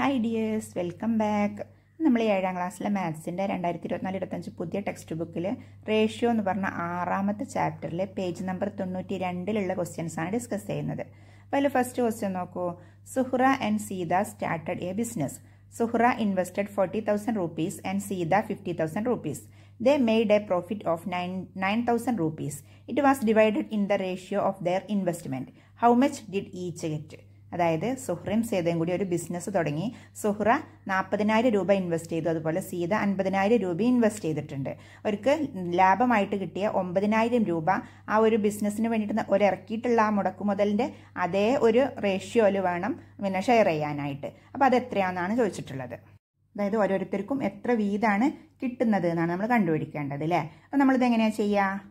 hi dears welcome back നമ്മൾ ഏഴാം ക്ലാസ്സിലെ മാത്സിൻ്റെ രണ്ടായിരത്തി ഇരുപത്തിനാല് ഇരുപത്തഞ്ച് പുതിയ ടെക്സ്റ്റ് ബുക്കിൽ റേഷ്യോ എന്ന് പറഞ്ഞ ആറാമത്തെ ചാപ്റ്ററിൽ പേജ് നമ്പർ തൊണ്ണൂറ്റി രണ്ടിലുള്ള ക്വസ്റ്റ്യൻസാണ് ഡിസ്കസ് ചെയ്യുന്നത് അപ്പോൾ അതിൽ ഫസ്റ്റ് ക്വസ്റ്റ്യൻ നോക്കൂ Suhra and Sita started a business Suhra invested forty thousand rupees and Sita fifty thousand rupees they made a profit of nine nine thousand rupees it was divided in the ratio of their investment how much did each get അതായത് സുഹ്റയും സീതയും കൂടി ഒരു business തുടങ്ങി സുഹ്റ നാൽപ്പതിനായിരം രൂപ invest ചെയ്തു അതുപോലെ സീത അൻപതിനായിരം രൂപ ഇൻവെസ്റ്റ് ചെയ്തിട്ടുണ്ട് അവർക്ക് ലാഭമായിട്ട് കിട്ടിയ ഒമ്പതിനായിരം രൂപ ആ ഒരു ബിസിനസ്സിന് വേണ്ടിയിട്ട് ഒരിറക്കിയിട്ടുള്ള ആ മുടക്കുമുതലിൻ്റെ അതേ ഒരു റേഷ്യോയിൽ വേണം പിന്നെ ഷെയർ ചെയ്യാനായിട്ട് അപ്പോൾ അത് എത്രയാണെന്നാണ് ചോദിച്ചിട്ടുള്ളത് അതായത് ഓരോരുത്തർക്കും എത്ര വീതാണ് കിട്ടുന്നത് എന്നാണ് നമ്മൾ കണ്ടുപിടിക്കേണ്ടത് അല്ലേ അപ്പോൾ നമ്മളിത് എങ്ങനെയാണ് ചെയ്യുക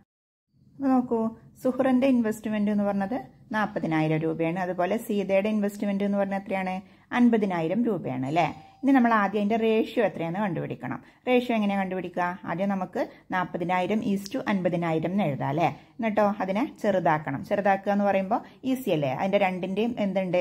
അപ്പോൾ നോക്കൂ സുഹ്റിൻ്റെ ഇൻവെസ്റ്റ്മെൻറ്റ് എന്ന് പറഞ്ഞത് നാൽപ്പതിനായിരം രൂപയാണ് അതുപോലെ സീതയുടെ ഇൻവെസ്റ്റ്മെൻറ്റ് എന്ന് പറഞ്ഞാൽ എത്രയാണ് അൻപതിനായിരം രൂപയാണ് അല്ലേ ഇനി നമ്മൾ ആദ്യം അതിൻ്റെ റേഷ്യോ എത്രയാണെന്ന് കണ്ടുപിടിക്കണം റേഷ്യോ എങ്ങനെയാണ് കണ്ടുപിടിക്കുക ആദ്യം നമുക്ക് നാൽപ്പതിനായിരം ഈസ് ടു അൻപതിനായിരം എന്ന് എഴുതാം അല്ലേ എന്നിട്ടോ അതിനെ ചെറുതാക്കണം ചെറുതാക്കുക എന്ന് പറയുമ്പോൾ ഈസി അല്ലേ അതിൻ്റെ രണ്ടിൻ്റെയും എന്തുണ്ട്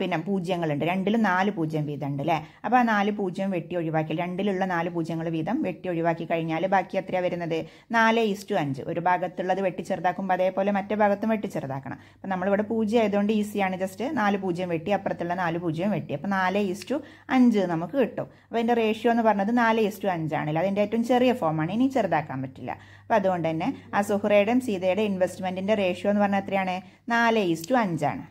പിന്നെ പൂജ്യങ്ങളുണ്ട് രണ്ടിലും നാല് പൂജ്യം വീതം ഉണ്ട് അല്ലേ അപ്പോൾ ആ നാല് പൂജ്യം വെട്ടി ഒഴിവാക്കി രണ്ടിലുള്ള നാല് പൂജ്യങ്ങൾ വീതം വെട്ടി ഒഴിവാക്കി കഴിഞ്ഞാൽ ബാക്കി എത്രയാണ് വരുന്നത് നാല് ഈസ് ടു അഞ്ച് ഒരു ഭാഗത്തുള്ളത് വെട്ടി ചെറുതാക്കുമ്പോൾ അതേപോലെ മറ്റേ ഭാഗത്തും വെട്ടി ചെറുതാക്കണം അപ്പം നമ്മളിവിടെ പൂജ്യം ആയതുകൊണ്ട് ഈസിയാണ് ജസ്റ്റ് നാല് പൂജ്യം വെട്ടി അപ്പുറത്തുള്ള നാല് പൂജ്യം വെട്ടി കിട്ടി അപ്പോൾ നാല് ടു അഞ്ച് നമുക്ക് കിട്ടും അപ്പോൾ അതിൻ്റെ റേഷ്യോ എന്ന് പറഞ്ഞത് നാല് ടു അഞ്ചാണല്ലോ അതിൻ്റെ ഏറ്റവും ചെറിയ ഫോമാണ് ഇനി ചെറുതാക്കാൻ പറ്റില്ല അപ്പോൾ അതുകൊണ്ട് തന്നെ ആ സുഹറയുടെയും സീതയുടെ ഇൻവെസ്റ്റ്മെൻറ്റിൻ്റെ റേഷ്യോ എന്ന് പറഞ്ഞാൽ എത്രയാണ് നാല് ടു അഞ്ചാണ്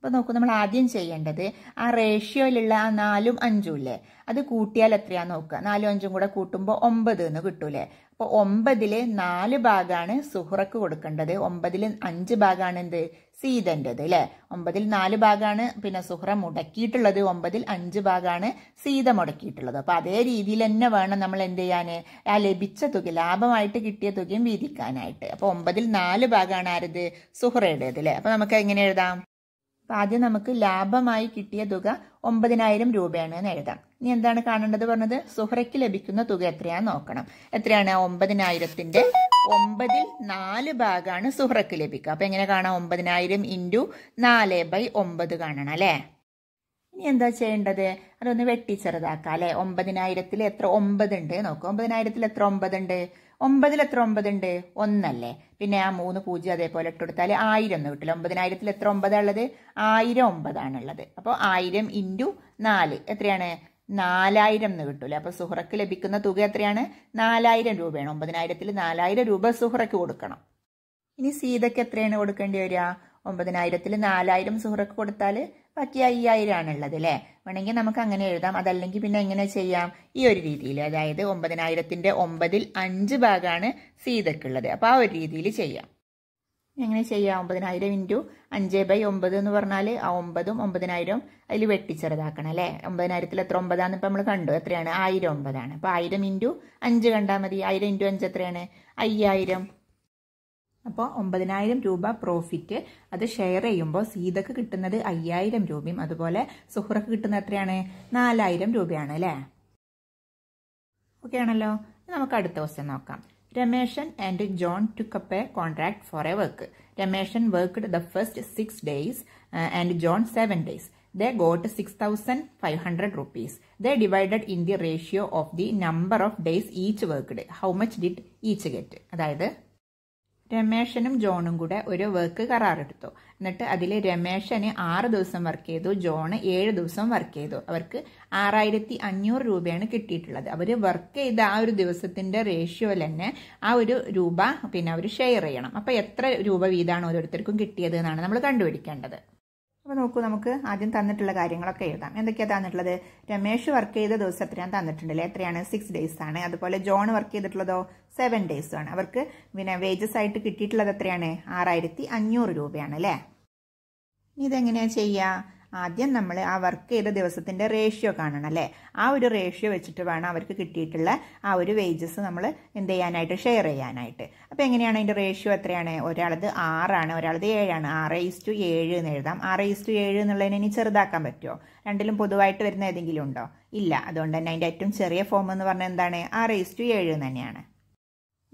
അപ്പോൾ നോക്കൂ നമ്മൾ ആദ്യം ചെയ്യേണ്ടത് ആ റേഷ്യോയിലുള്ള ആ നാലും അഞ്ചും ഇല്ലേ അത് കൂട്ടിയാൽ എത്രയാണെന്ന് നോക്കുക നാലും അഞ്ചും കൂടെ കൂട്ടുമ്പോൾ ഒമ്പത് എന്ന് കിട്ടൂലേ അപ്പോൾ ഒമ്പതിൽ നാല് ഭാഗമാണ് സുഹറക്ക് കൊടുക്കേണ്ടത് ഒമ്പതിൽ അഞ്ച് ഭാഗമാണ് എന്ത് സീതൻ്റെത് അല്ലേ ഒമ്പതിൽ നാല് ഭാഗമാണ് പിന്നെ സുഹ്റ മുടക്കിയിട്ടുള്ളത് ഒമ്പതിൽ അഞ്ച് ഭാഗമാണ് സീത മുടക്കിയിട്ടുള്ളത് അപ്പോൾ അതേ രീതിയിൽ തന്നെ വേണം നമ്മൾ എന്ത് ചെയ്യാൻ ആ ലഭിച്ച തുക ലാഭമായിട്ട് കിട്ടിയ തുകയും വീതിക്കാനായിട്ട് അപ്പോൾ ഒമ്പതിൽ നാല് ഭാഗമാണ് ആരത് സുഹ്റയുടേത് അല്ലേ അപ്പോൾ നമുക്ക് എങ്ങനെ എഴുതാം അപ്പം ആദ്യം നമുക്ക് ലാഭമായി കിട്ടിയ തുക ഒമ്പതിനായിരം രൂപയാണ് എന്ന് എഴുതാം ഇനി എന്താണ് കാണേണ്ടത് പറഞ്ഞത് സുഹ്രയ്ക്ക് ലഭിക്കുന്ന തുക എത്രയാണെന്ന് നോക്കണം എത്രയാണ് ഒമ്പതിനായിരത്തിന്റെ ഒമ്പതിൽ നാല് ഭാഗമാണ് സുഹ്രയ്ക്ക് ലഭിക്കുക അപ്പൊ എങ്ങനെ കാണാം ഒമ്പതിനായിരം ഇൻറ്റു നാല് ബൈ ഒമ്പത് കാണണം അല്ലേ ഇനി എന്താ ചെയ്യേണ്ടത് അതൊന്ന് വെട്ടി ചെറുതാക്കാം അല്ലെ ഒമ്പതിനായിരത്തിൽ എത്ര ഒമ്പത് ഉണ്ട് നോക്കാം ഒമ്പതിനായിരത്തിൽ എത്ര ഒമ്പത് ഉണ്ട് ഒമ്പതിൽ എത്ര ഒമ്പതുണ്ട് ഒന്നല്ലേ പിന്നെ ആ മൂന്ന് പൂജ്യം അതേപോലെ ഇട്ട് കൊടുത്താൽ ആയിരം എന്ന് കിട്ടില്ല ഒമ്പതിനായിരത്തിൽ എത്ര ഒമ്പതാണ് ഉള്ളത് ആയിരം ഒമ്പതാണുള്ളത് അപ്പോൾ ആയിരം ഇൻറ്റു നാല് എത്രയാണ് നാലായിരം എന്ന് കിട്ടൂലേ അപ്പോൾ സുഹ്റക്ക് ലഭിക്കുന്ന തുക എത്രയാണ് നാലായിരം രൂപയാണ് ഒമ്പതിനായിരത്തിൽ നാലായിരം രൂപ സുഹ്റയ്ക്ക് കൊടുക്കണം ഇനി സീതയ്ക്ക് എത്രയാണ് കൊടുക്കേണ്ടി വരിക ഒമ്പതിനായിരത്തിൽ നാലായിരം സുഹ്റക്ക് കൊടുത്താൽ പറ്റിയ ഈ ആയിരാണുള്ളത് അല്ലേ വേണമെങ്കിൽ നമുക്ക് അങ്ങനെ എഴുതാം അതല്ലെങ്കിൽ പിന്നെ എങ്ങനെ ചെയ്യാം ഈ ഒരു രീതിയിൽ അതായത് ഒമ്പതിനായിരത്തിൻ്റെ ഒമ്പതിൽ അഞ്ച് ഭാഗമാണ് സീതക്കുള്ളത് അപ്പം ആ ഒരു രീതിയിൽ ചെയ്യാം എങ്ങനെ ചെയ്യാം ഒമ്പതിനായിരം ഇൻറ്റു അഞ്ച് ബൈ ഒമ്പത് എന്ന് പറഞ്ഞാൽ ആ ഒമ്പതും ഒമ്പതിനായിരം അതിൽ വെട്ടിച്ചെറുതാക്കണം അല്ലേ ഒമ്പതിനായിരത്തിൽ എത്ര ഒമ്പതാന്ന് ഇപ്പം നമ്മൾ കണ്ടു എത്രയാണ് ആയിരം ഒമ്പതാണ് അപ്പോൾ ആയിരം ഇൻറ്റു അഞ്ച് കണ്ടാൽ മതി ആയിരം ഇൻറ്റു അഞ്ച് എത്രയാണ് അയ്യായിരം അപ്പോൾ ഒമ്പതിനായിരം രൂപ പ്രോഫിറ്റ് അത് ഷെയർ ചെയ്യുമ്പോൾ സീതക്ക് കിട്ടുന്നത് അയ്യായിരം രൂപയും അതുപോലെ സുഹ്റക്ക് കിട്ടുന്നത് എത്രയാണ് നാലായിരം രൂപയാണ് അല്ലേ ഓക്കെ ആണല്ലോ നമുക്ക് അടുത്ത ക്വസ്റ്റ്യൻ നോക്കാം Rameshan and John took up a contract for a work Rameshan worked the first six days and John seven days the got six thousand five hundred rupees the divided in the ratio of the number of days each worked how much did each get അതായത് രമേശനും ജോണും കൂടെ ഒരു work കരാറെടുത്തു എന്നിട്ട് അതിൽ രമേശന് ആറ് ദിവസം work ചെയ്തു John ഏഴ് ദിവസം വർക്ക് ചെയ്തു അവർക്ക് ആറായിരത്തി അഞ്ഞൂറ് രൂപയാണ് കിട്ടിയിട്ടുള്ളത് അവർ വർക്ക് ചെയ്ത ആ ഒരു ദിവസത്തിൻ്റെ റേഷ്യോ തന്നെ ആ ഒരു രൂപ പിന്നെ അവർ ഷെയർ ചെയ്യണം അപ്പോൾ എത്ര രൂപ വീതമാണ് ഓരോരുത്തർക്കും കിട്ടിയത് എന്നാണ് നമ്മൾ കണ്ടുപിടിക്കേണ്ടത് അപ്പോൾ നോക്കൂ നമുക്ക് ആദ്യം തന്നിട്ടുള്ള കാര്യങ്ങളൊക്കെ എഴുതാം എന്തൊക്കെയാണ് തന്നിട്ടുള്ളത് രമേഷ് വർക്ക് ചെയ്ത ദിവസം എത്രയാണ് തന്നിട്ടുണ്ടല്ലേ എത്രയാണ് സിക്സ് ഡേയ്സ് ആണ് അതുപോലെ ജോൺ വർക്ക് ചെയ്തിട്ടുള്ളതോ സെവൻ ഡേയ്സ് ആണ് അവർക്ക് പിന്നെ വേജസ് ആയിട്ട് കിട്ടിയിട്ടുള്ളത് എത്രയാണ് ആറായിരത്തി അഞ്ഞൂറ് രൂപയാണ് അല്ലേ ഇതെങ്ങനെയാണ് ചെയ്യുക ആദ്യം നമ്മൾ ആ വർക്ക് ചെയ്ത ദിവസത്തിൻ്റെ റേഷ്യോ കാണണം അല്ലേ ആ ഒരു റേഷ്യോ വെച്ചിട്ട് വേണം അവർക്ക് കിട്ടിയിട്ടുള്ള ആ ഒരു വേജസ് നമ്മൾ എന്ത് ചെയ്യാനായിട്ട് ഷെയർ ചെയ്യാനായിട്ട് അപ്പോൾ എങ്ങനെയാണ് അതിൻ്റെ റേഷ്യോ എത്രയാണ് ഒരാളത് ആറാണ് ഒരാളത് ഏഴാണ് ആറ് ഈസ് ടു ഏഴ് എന്ന് എഴുതാം ആറ് ഈസ് ടു ഏഴ് എന്നുള്ളതിനെ ഇനി ചെറുതാക്കാൻ പറ്റുമോ രണ്ടിലും പൊതുവായിട്ട് വരുന്ന ഏതെങ്കിലും ഉണ്ടോ ഇല്ല അതുകൊണ്ട് തന്നെ അതിൻ്റെ ഏറ്റവും ചെറിയ ഫോം എന്ന് പറഞ്ഞാൽ എന്താണ് ആറ് ഈസ് ടു ഏഴ് തന്നെയാണ്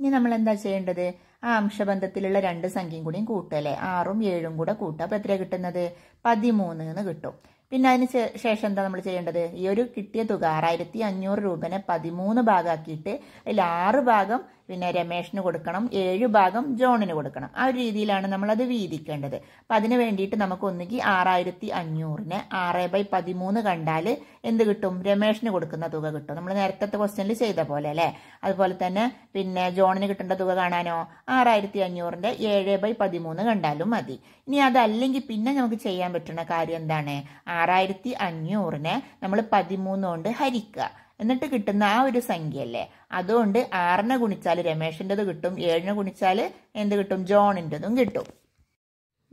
ഇനി നമ്മൾ എന്താ ചെയ്യേണ്ടത് ആംശബന്ധത്തിലുള്ള അംശബന്ധത്തിലുള്ള രണ്ട് സംഖ്യയും കൂടിയും കൂട്ടല്ലേ ആറും ഏഴും കൂടെ കൂട്ടുക അപ്പോൾ എത്രയാണ് കിട്ടുന്നത് പതിമൂന്ന് എന്ന് കിട്ടും പിന്നെ അതിന് ശേഷം എന്താ നമ്മൾ ചെയ്യേണ്ടത് ഈ ഒരു കിട്ടിയ തുക ആറായിരത്തി അഞ്ഞൂറ് രൂപനെ പതിമൂന്ന് ഭാഗമാക്കിയിട്ട് അതിൽ ആറ് ഭാഗം പിന്നെ രമേഷിന് കൊടുക്കണം ഏഴ് ഭാഗം ജോണിന് കൊടുക്കണം ആ ഒരു രീതിയിലാണ് അത് വീതിക്കേണ്ടത് അപ്പം അതിന് വേണ്ടിയിട്ട് നമുക്ക് ഒന്നുകിൽ ആറായിരത്തി അഞ്ഞൂറിന് ആറ് ബൈ പതിമൂന്ന് കണ്ടാൽ എന്ത് കിട്ടും രമേഷിന് കൊടുക്കുന്ന തുക കിട്ടും നമ്മൾ നേരത്തെ ക്വസ്റ്റ്യനിൽ ചെയ്ത പോലെ അല്ലേ അതുപോലെ തന്നെ പിന്നെ ജോണിന് കിട്ടേണ്ട തുക കാണാനോ ആറായിരത്തി അഞ്ഞൂറിൻ്റെ ഏഴ് ബൈ പതിമൂന്ന് കണ്ടാലും മതി ഇനി അതല്ലെങ്കിൽ പിന്നെ നമുക്ക് ചെയ്യാൻ പറ്റുന്ന കാര്യം എന്താണ് ആറായിരത്തി അഞ്ഞൂറിനെ നമ്മൾ പതിമൂന്ന് കൊണ്ട് ഹരിക്കുക എന്നിട്ട് കിട്ടുന്ന ആ ഒരു സംഖ്യ അല്ലേ അതുകൊണ്ട് ആറിനെ ഗുണിച്ചാൽ രമേശിൻ്റെത് കിട്ടും ഏഴിനെ ഗുണിച്ചാൽ എന്ത് കിട്ടും ജോണിൻ്റെതും കിട്ടും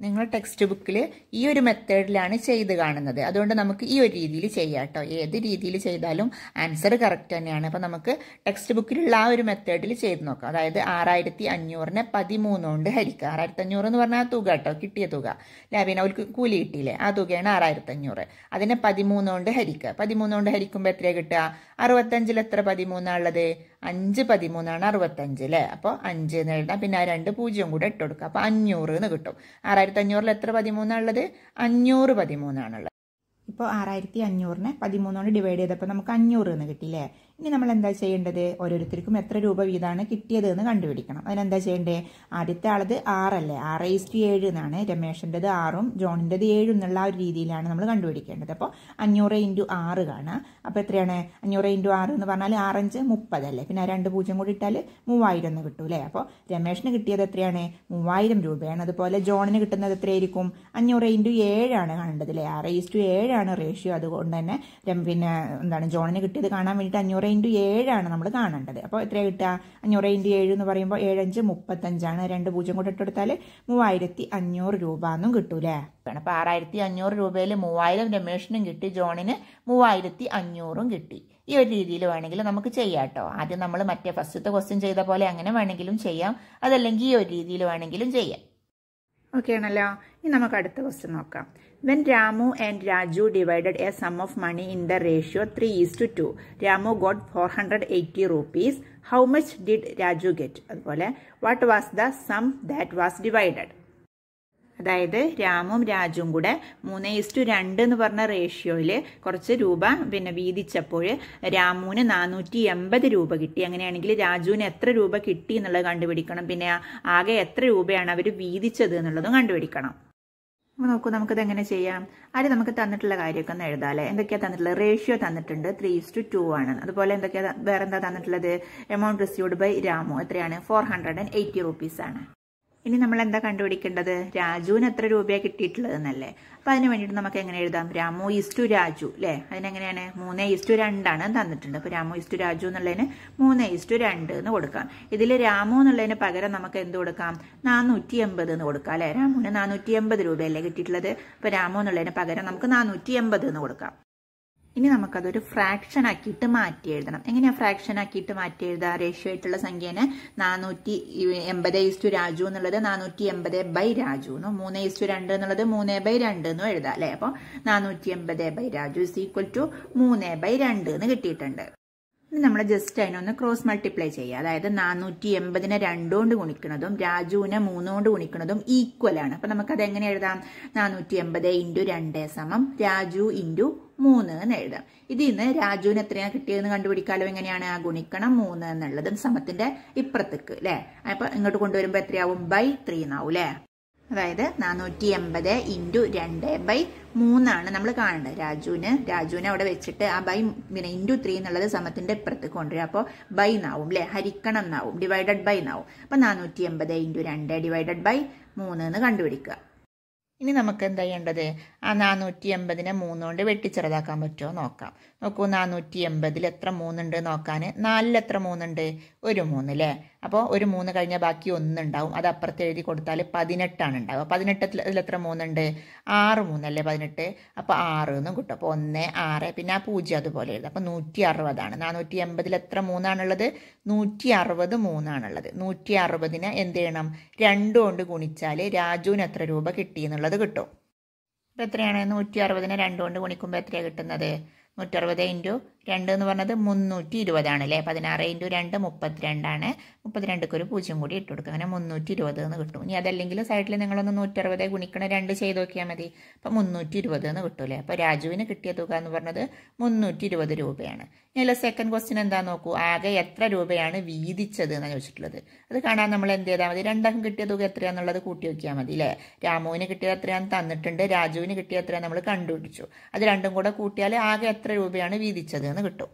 നിങ്ങൾ ടെക്സ്റ്റ് ബുക്കിൽ ഈ ഒരു മെത്തേഡിലാണ് ചെയ്ത് കാണുന്നത് അതുകൊണ്ട് നമുക്ക് ഈ ഒരു രീതിയിൽ ചെയ്യാം കേട്ടോ ഏത് രീതിയിൽ ചെയ്താലും ആൻസർ കറക്റ്റ് തന്നെയാണ് അപ്പോൾ നമുക്ക് ടെക്സ്റ്റ് ബുക്കിലുള്ള ആ ഒരു മെത്തേഡിൽ ചെയ്ത് നോക്കാം അതായത് ആറായിരത്തി അഞ്ഞൂറിനെ പതിമൂന്ന് കൊണ്ട് ഹരിക്കുക ആറായിരത്തി അഞ്ഞൂറ് എന്ന് പറഞ്ഞാൽ തുക കേട്ടോ കിട്ടിയ തുക അല്ലേ പിന്നെ അവർക്ക് കൂലി കിട്ടിയില്ലേ ആ തുകയാണ് ആറായിരത്തി അഞ്ഞൂറ് അതിനെ പതിമൂന്ന് കൊണ്ട് ഹരിക്കുക പതിമൂന്ന് കൊണ്ട് ഹരിക്കുമ്പോൾ എത്രയാണ് കിട്ടുക അറുപത്തഞ്ചിൽ എത്ര പതിമൂന്നാണുള്ളത് അഞ്ച് പതിമൂന്നാണ് അറുപത്തഞ്ച് അല്ലേ അപ്പോൾ അഞ്ച് എന്ന് എഴുതാം പിന്നെ ആ രണ്ട് പൂജ്യം കൂടെ ഇട്ട് കൊടുക്കുക അപ്പോൾ അഞ്ഞൂറ് എന്ന് കിട്ടും ആറായിരത്തി അഞ്ഞൂറിൽ എത്ര പതിമൂന്നാണുള്ളത് അഞ്ഞൂറ് പതിമൂന്നാണുള്ളത് ഇപ്പോൾ ആറായിരത്തി അഞ്ഞൂറിനെ പതിമൂന്നോണ്ട് ഡിവൈഡ് ചെയ്തപ്പോൾ നമുക്ക് അഞ്ഞൂറ് എന്ന് കിട്ടിയില്ലേ ഇനി നമ്മൾ എന്താ ചെയ്യേണ്ടത് ഓരോരുത്തർക്കും എത്ര രൂപ വീതമാണ് കിട്ടിയത് എന്ന് കണ്ടുപിടിക്കണം അതിനെന്താ ചെയ്യേണ്ടത് ആദ്യത്തെ ആളത് ആറല്ലേ ആറ് ടു ഏഴ് എന്നാണ് രമേശൻ്റെത് ആറും ജോണിൻ്റെത് ഏഴും എന്നുള്ള ആ ഒരു രീതിയിലാണ് നമ്മൾ കണ്ടുപിടിക്കേണ്ടത് അപ്പോൾ അഞ്ഞൂറ് ഇൻറ്റു ആറ് കാണാം അപ്പോൾ എത്രയാണ് അഞ്ഞൂറ് ഇൻറ്റു ആറ് എന്ന് പറഞ്ഞാൽ ആറഞ്ച് മുപ്പതല്ലേ പിന്നെ രണ്ട് പൂജ്യം കൂടി ഇട്ടാൽ മൂവായിരം എന്ന് കിട്ടും അല്ലേ അപ്പോൾ രമേഷിന് കിട്ടിയത് എത്രയാണ് മൂവായിരം രൂപയാണ് അതുപോലെ ജോണിന് കിട്ടുന്നത് എത്രയായിരിക്കും അഞ്ഞൂറ് ഇൻറ്റു ഏഴാണ് കാണേണ്ടത് അല്ലേ ആറ് ടു ഏഴാണ് റേഷ്യോ അതുകൊണ്ട് തന്നെ പിന്നെ എന്താണ് ജോണിന് കിട്ടിയത് കാണാൻ വേണ്ടിയിട്ട് അഞ്ഞൂറ് ഇൻറ്റു ഏഴാണ് നമ്മൾ കാണേണ്ടത് അപ്പോൾ എത്ര കിട്ടുക അഞ്ഞൂറ് ഇൻറ്റു ഏഴ് എന്ന് പറയുമ്പോൾ ഏഴഞ്ച് മുപ്പത്തഞ്ചാണ് രണ്ട് പൂജ്യം കൂടെ ഇട്ടെടുത്താൽ മൂവായിരത്തി അഞ്ഞൂറ് രൂപ എന്നും കിട്ടൂലേ അപ്പോൾ ആറായിരത്തി അഞ്ഞൂറ് രൂപയിൽ മൂവായിരം രമേഷിനും കിട്ടി ജോണിന് മൂവായിരത്തി അഞ്ഞൂറും കിട്ടി ഈ ഒരു രീതിയിൽ വേണമെങ്കിൽ നമുക്ക് ചെയ്യാം കേട്ടോ ആദ്യം നമ്മൾ മറ്റേ ഫസ്റ്റത്തെ ക്വസ്റ്റ്യൻ ചെയ്ത പോലെ അങ്ങനെ വേണമെങ്കിലും ചെയ്യാം അതല്ലെങ്കിൽ ഈ ഒരു രീതിയിൽ വേണമെങ്കിലും ചെയ്യാം ഓക്കെ ആണല്ലോ ഇനി നമുക്ക് അടുത്ത ക്വസ്റ്റ്യൻ നോക്കാം when Ramu and Raju divided a sum of money in the ratio three is to two Ramu got four hundred eighty rupees how much did Raju get അതുപോലെ what was the sum that was divided അതായത് രാമും രാജും കൂടെ മൂന്ന് is to രണ്ട് എന്ന് പറഞ്ഞ റേഷ്യോയിൽ കുറച്ച് രൂപ പിന്നെ വീതിച്ചപ്പോൾ രാമുവിന് നാനൂറ്റി എൺപത് രൂപ കിട്ടി അങ്ങനെയാണെങ്കിൽ രാജുവിന് എത്ര രൂപ കിട്ടി എന്നുള്ളത് കണ്ടുപിടിക്കണം പിന്നെ ആകെ എത്ര രൂപയാണ് അവർ വീതിച്ചത് എന്നുള്ളതും കണ്ടുപിടിക്കണം അപ്പോൾ നോക്കൂ നമുക്കത് എങ്ങനെ ചെയ്യാം ആദ്യം നമുക്ക് തന്നിട്ടുള്ള കാര്യമൊക്കെ ഒന്ന് എഴുതാമല്ലേ എന്തൊക്കെയാണ് തന്നിട്ടുള്ളത് റേഷ്യോ തന്നിട്ടുണ്ട് ത്രീ ഇസ് ടു ടു ആണ് അതുപോലെ എന്തൊക്കെയാണ് എന്താ തന്നിട്ടുള്ളത് എമൗണ്ട് റിസീവ്ഡ് ബൈ രാമു എത്രയാണ് four hundred and eighty rupees ആണ് ഇനി നമ്മൾ എന്താ കണ്ടുപിടിക്കേണ്ടത് രാജുവിന് എത്ര രൂപയാണ് കിട്ടിയിട്ടുള്ളത് എന്നല്ലേ അപ്പം അതിന് വേണ്ടിയിട്ട് നമുക്ക് എങ്ങനെ എഴുതാം രാമു ഇസ്റ്റു രാജു അല്ലേ അതിനെങ്ങനെയാണ് മൂന്ന് ഇസ്റ്റു രണ്ടാണ് തന്നിട്ടുണ്ട് അപ്പോൾ രാമു ഇസ്റ്റു രാജു എന്നുള്ളതിന് മൂന്ന് ഇസ്റ്റു രണ്ട് എന്ന് കൊടുക്കാം ഇതിൽ രാമു എന്നുള്ളതിന് പകരം നമുക്ക് എന്ത് കൊടുക്കാം നാനൂറ്റി എൺപത് എന്ന് കൊടുക്കാം അല്ലേ രാമുവിന് നാനൂറ്റി എൺപത് രൂപയല്ലേ കിട്ടിയിട്ടുള്ളത് അപ്പോൾ രാമു എന്നുള്ളതിന് പകരം നമുക്ക് നാനൂറ്റി എൺപത് എന്ന് കൊടുക്കാം ഇനി നമുക്കതൊരു ഫ്രാക്ഷൻ ആക്കിയിട്ട് മാറ്റി എഴുതണം എങ്ങനെയാണ് ഫ്രാക്ഷൻ ആക്കിയിട്ട് മാറ്റി എഴുതുക റേഷ്യോ ആയിട്ടുള്ള സംഖ്യേനെ നാനൂറ്റി എൺപത് ഈസ്റ്റു രാജു എന്നുള്ളത് നാനൂറ്റി എൺപത് ബൈ രാജു എന്നും മൂന്ന് ഈസ്റ്റു രണ്ട് എന്നുള്ളത് മൂന്ന് ബൈ രണ്ട് എന്നും എഴുതാം അല്ലെ അപ്പോൾ നാനൂറ്റി എൺപത് by Raju is equal to മൂന്ന് ബൈ രണ്ട് എന്ന് കിട്ടിയിട്ടുണ്ട് നമ്മൾ ജസ്റ്റ് അതിനൊന്ന് ക്രോസ് മൾട്ടിപ്ലൈ ചെയ്യുക അതായത് നാനൂറ്റി എൺപതിനെ രണ്ടുകൊണ്ട് ഗുണിക്കുന്നതും രാജുവിനെ മൂന്നുകൊണ്ട് ഗുണിക്കുന്നതും ഈക്വൽ ആണ് അപ്പം നമുക്കത് എങ്ങനെ എഴുതാം നാനൂറ്റി എൺപത് ഇൻറ്റു രണ്ട് സമം രാജു ഇൻറ്റു മൂന്ന് എന്ന് എഴുതാം ഇതിൽ നിന്ന് രാജുവിന് എത്രയാണ് കിട്ടിയതെന്ന് കണ്ടുപിടിക്കാലോ എങ്ങനെയാണ് ഗുണിക്കണം മൂന്ന് എന്നുള്ളതും സമത്തിന്റെ ഇപ്പുറത്തേക്ക് അല്ലെ അപ്പൊ ഇങ്ങോട്ട് കൊണ്ടുവരുമ്പോൾ എത്രയാവും ബൈ ത്രീ എന്നാവും അല്ലേ അതായത് നാനൂറ്റി എൺപത് ഇൻറ്റു രണ്ട് ബൈ മൂന്നാണ് നമ്മൾ കാണേണ്ടത് രാജുവിന് രാജുവിനെ അവിടെ വെച്ചിട്ട് ആ ബൈ പിന്നെ ഇൻറ്റു ത്രീ എന്നുള്ളത് സമത്തിന്റെ ഇപ്പുറത്ത് കൊണ്ടുവരും അപ്പോൾ ബൈ എന്നാവും അല്ലെ ഹരിക്കണം എന്നാവും ഡിവൈഡഡ് ബൈ എന്നാവും അപ്പോൾ നാനൂറ്റി എൺപത് ഇൻറ്റു രണ്ട് ഡിവൈഡഡ് ബൈ മൂന്ന് എന്ന് കണ്ടുപിടിക്കുക ഇനി നമുക്ക് എന്താ ചെയ്യേണ്ടത് ആ നാനൂറ്റി എൺപതിനെ മൂന്നുകൊണ്ട് വെട്ടിച്ചെറുതാക്കാൻ പറ്റുമോ നോക്കാം നോക്കൂ നാനൂറ്റി എൺപതിൽ എത്ര മൂന്നുണ്ട് നോക്കാൻ നാലിൽ എത്ര മൂന്നുണ്ട് ഒരു മൂന്ന് അല്ലേ അപ്പോൾ ഒരു മൂന്ന് കഴിഞ്ഞാൽ ബാക്കി ഒന്നുണ്ടാവും അത് അപ്പുറത്ത് എഴുതി കൊടുത്താൽ പതിനെട്ടാണ് ഉണ്ടാവുക പതിനെട്ടിൽ അതിൽ എത്ര മൂന്നുണ്ട് ആറ് മൂന്നല്ലേ പതിനെട്ട് അപ്പോൾ ആറ് എന്നും കിട്ടും അപ്പോൾ ഒന്ന് ആറ് പിന്നെ ആ പൂജ്യം അതുപോലെ എഴുതും അപ്പോൾ നൂറ്റി അറുപതാണ് നാനൂറ്റി എൺപതിൽ എത്ര മൂന്നാണുള്ളത് നൂറ്റി അറുപത് മൂന്നാണുള്ളത് നൂറ്റി അറുപതിന് എന്ത് ചെയ്യണം രണ്ടുകൊണ്ട് ഗുണിച്ചാൽ രാജുവിന് എത്ര രൂപ കിട്ടിയെന്നുള്ളത് അറുപത് കിട്ടും ഇപ്പോൾ എത്രയാണ് നൂറ്റി അറുപതിനെ രണ്ട് കൊണ്ട് ഗുണിക്കുമ്പോൾ എത്രയാണ് കിട്ടുന്നത് നൂറ്ററുപത് ഇൻറ്റു രണ്ട് എന്ന് പറഞ്ഞത് മുന്നൂറ്റി ഇരുപതാണ് അല്ലേ പതിനാറ് ഇൻറ്റു രണ്ട് മുപ്പത്തിരണ്ടാണ് മുപ്പത്തിരണ്ടക്ക് ഒരു പൂജ്യം കൂടി ഇട്ട് കൊടുക്കുക അങ്ങനെ മുന്നൂറ്റി ഇരുപത് എന്ന് കിട്ടും ഇനി അതല്ലെങ്കിൽ സൈഡിൽ നിങ്ങളൊന്ന് നൂറ്ററുപത് ഗുണിക്കണ രണ്ട് ചെയ്ത് നോക്കിയാൽ മതി അപ്പം മുന്നൂറ്റി ഇരുപത് എന്ന് കിട്ടൂലേ അപ്പോൾ രാജുവിന് കിട്ടിയ തുക എന്ന് പറഞ്ഞത് മുന്നൂറ്റി ഇരുപത് രൂപയാണ് അല്ല സെക്കൻഡ് ക്വസ്റ്റ്യൻ എന്താ നോക്കൂ ആകെ എത്ര രൂപയാണ് വീതിച്ചത് എന്നാണ് ചോദിച്ചിട്ടുള്ളത് അത് കാണാൻ നമ്മൾ എന്ത് ചെയ്താൽ മതി രണ്ടാം കിട്ടിയ തുക എത്രയാണെന്നുള്ളത് കൂട്ടി നോക്കിയാൽ മതി അല്ലേ രാമുവിന് കിട്ടിയത് എത്രയാണ് തന്നിട്ടുണ്ട് രാജുവിന് കിട്ടിയ എത്രയാണ് നമ്മൾ കണ്ടുപിടിച്ചു അത് രണ്ടും കൂടെ കൂട്ടിയാൽ ആകെ എത്ര രൂപയാണ് വീതിച്ചത് എന്ന് കിട്ടും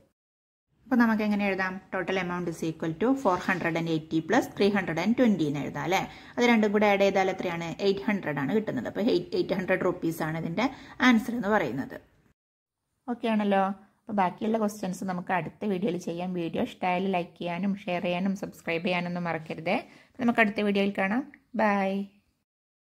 അപ്പോൾ നമുക്ക് എങ്ങനെ എഴുതാം total amount is equal to four hundred and eighty plus three hundred and twenty എന്ന് എഴുതാം അല്ലേ അത് രണ്ടും കൂടെ ആഡ് ചെയ്താൽ എത്രയാണ് എയ്റ്റ് ഹൺഡ്രഡ് ആണ് കിട്ടുന്നത് അപ്പോൾ എയ്റ്റ് ഹൺഡ്രഡ് റുപ്പീസ് ആണ് ഇതിൻ്റെ ആൻസർ എന്ന് പറയുന്നത് ഓക്കെ ആണല്ലോ അപ്പോൾ ബാക്കിയുള്ള ക്വസ്റ്റ്യൻസ് നമുക്ക് അടുത്ത വീഡിയോയിൽ ചെയ്യാം വീഡിയോ ഇഷ്ടമായാൽ ലൈക്ക് ചെയ്യാനും ഷെയർ ചെയ്യാനും സബ്സ്ക്രൈബ് ചെയ്യാനൊന്നും മറക്കരുത് നമുക്ക് അടുത്ത വീഡിയോയിൽ കാണാം ബൈ